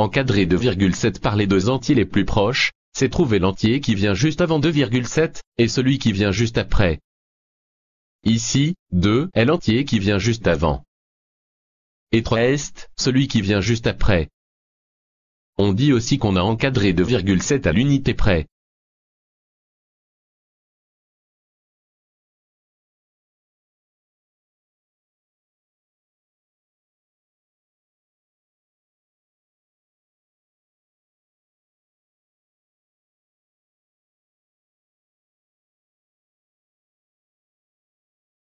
encadré 2,7 par les deux entiers les plus proches, c'est trouver l'entier qui vient juste avant 2,7, et celui qui vient juste après. Ici, 2 est l'entier qui vient juste avant. Et 3 est celui qui vient juste après. On dit aussi qu'on a encadré 2,7 à l'unité près.